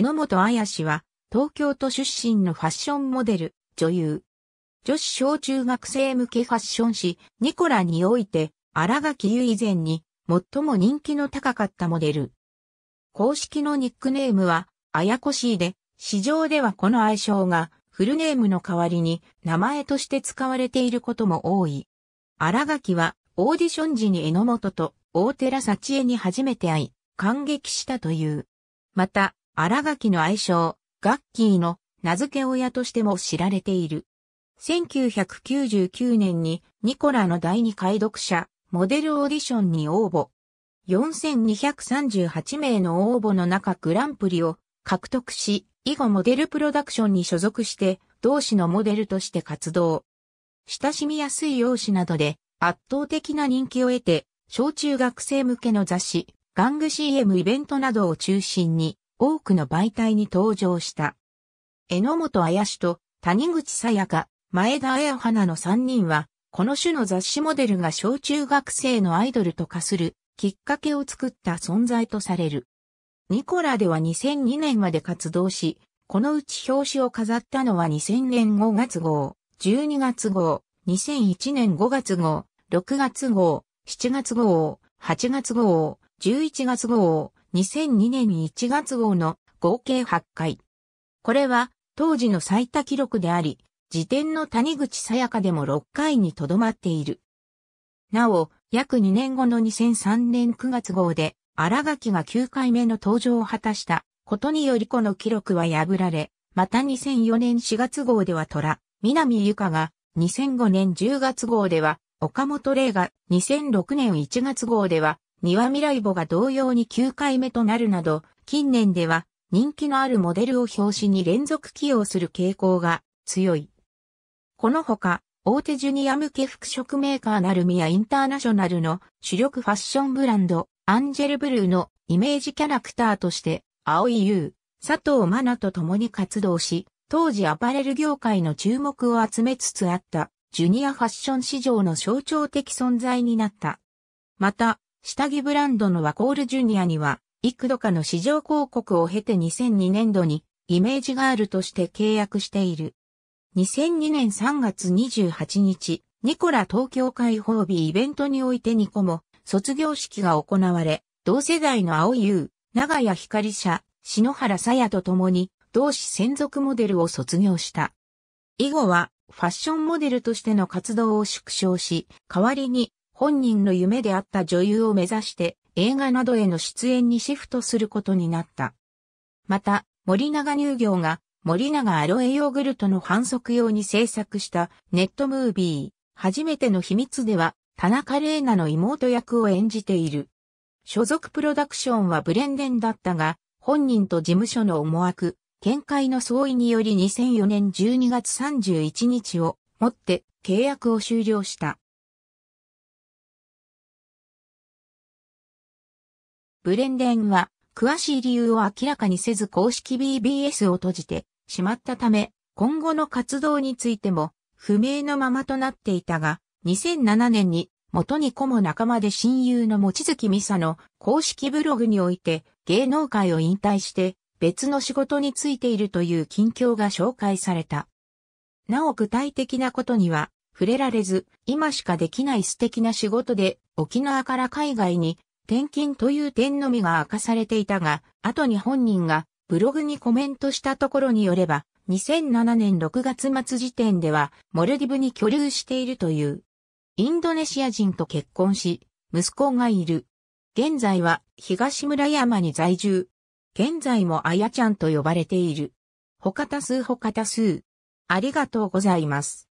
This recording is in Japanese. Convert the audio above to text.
榎本彩氏は、東京都出身のファッションモデル、女優。女子小中学生向けファッション誌、ニコラにおいて、荒垣結以前に、最も人気の高かったモデル。公式のニックネームは、あやこしいで、市場ではこの愛称が、フルネームの代わりに、名前として使われていることも多い。荒垣は、オーディション時に榎本と、大寺幸恵に初めて会い、感激したという。また、荒垣の愛称、ガッキーの名付け親としても知られている。1999年にニコラの第二解読者、モデルオーディションに応募。4238名の応募の中グランプリを獲得し、以後モデルプロダクションに所属して、同志のモデルとして活動。親しみやすい容姿などで圧倒的な人気を得て、小中学生向けの雑誌、玩具 CM イベントなどを中心に、多くの媒体に登場した。榎本綾氏と谷口さやか、前田綾花の3人は、この種の雑誌モデルが小中学生のアイドルと化するきっかけを作った存在とされる。ニコラでは2002年まで活動し、このうち表紙を飾ったのは2000年5月号、12月号、2001年5月号、6月号、7月号、8月号、11月号、2002年1月号の合計8回。これは当時の最多記録であり、時点の谷口さやかでも6回にとどまっている。なお、約2年後の2003年9月号で、荒垣が9回目の登場を果たしたことによりこの記録は破られ、また2004年4月号では虎、南ゆかが、2005年10月号では、岡本玲が、2006年1月号では、庭未来母が同様に9回目となるなど、近年では人気のあるモデルを表紙に連続起用する傾向が強い。このほか、大手ジュニア向け服飾メーカーナルミやインターナショナルの主力ファッションブランド、アンジェルブルーのイメージキャラクターとして、青井優、佐藤真奈と共に活動し、当時アパレル業界の注目を集めつつあった、ジュニアファッション市場の象徴的存在になった。また、下着ブランドのワコールジュニアには、幾度かの市場広告を経て2002年度にイメージガールとして契約している。2002年3月28日、ニコラ東京開放日イベントにおいてニコも卒業式が行われ、同世代の青優、長谷光社、篠原さやと共に同志専属モデルを卒業した。以後はファッションモデルとしての活動を縮小し、代わりに本人の夢であった女優を目指して映画などへの出演にシフトすることになった。また、森永乳業が森永アロエヨーグルトの反則用に制作したネットムービー、初めての秘密では田中玲奈の妹役を演じている。所属プロダクションはブレンデンだったが、本人と事務所の思惑、見解の相違により2004年12月31日をもって契約を終了した。ブレンデンは、詳しい理由を明らかにせず公式 BBS を閉じてしまったため、今後の活動についても不明のままとなっていたが、2007年に元に子も仲間で親友の持月美佐の公式ブログにおいて芸能界を引退して別の仕事についているという近況が紹介された。なお具体的なことには触れられず、今しかできない素敵な仕事で沖縄から海外に転勤という点のみが明かされていたが、後に本人がブログにコメントしたところによれば、2007年6月末時点では、モルディブに居留しているという。インドネシア人と結婚し、息子がいる。現在は東村山に在住。現在もあやちゃんと呼ばれている。他多数他多数。ありがとうございます。